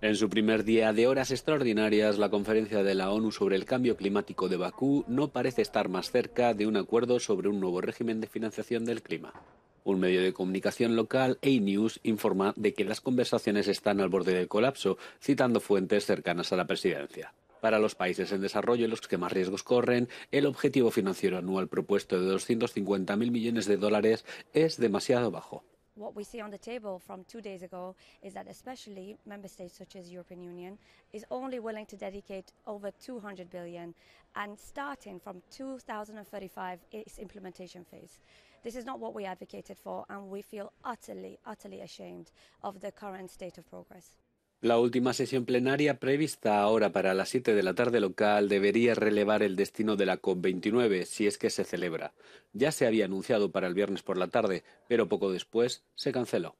En su primer día de horas extraordinarias, la conferencia de la ONU sobre el cambio climático de Bakú no parece estar más cerca de un acuerdo sobre un nuevo régimen de financiación del clima. Un medio de comunicación local, A-News, informa de que las conversaciones están al borde del colapso, citando fuentes cercanas a la presidencia. Para los países en desarrollo los que más riesgos corren, el objetivo financiero anual propuesto de 250.000 millones de dólares es demasiado bajo. what we see on the table from two days ago is that especially member states such as European Union is only willing to dedicate over 200 billion and starting from 2035 its implementation phase. This is not what we advocated for and we feel utterly, utterly ashamed of the current state of progress. La última sesión plenaria prevista ahora para las 7 de la tarde local debería relevar el destino de la COP29 si es que se celebra. Ya se había anunciado para el viernes por la tarde, pero poco después se canceló.